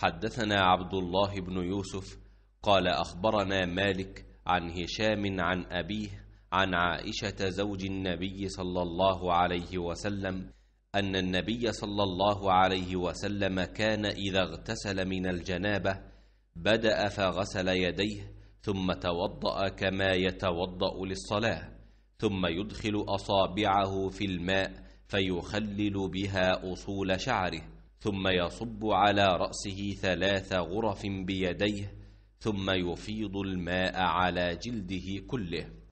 حدثنا عبد الله بن يوسف قال أخبرنا مالك عن هشام عن أبيه عن عائشة زوج النبي صلى الله عليه وسلم أن النبي صلى الله عليه وسلم كان إذا اغتسل من الجنابة بدأ فغسل يديه ثم توضأ كما يتوضأ للصلاة ثم يدخل أصابعه في الماء فيخلل بها أصول شعره ثم يصب على رأسه ثلاث غرف بيديه ثم يفيض الماء على جلده كله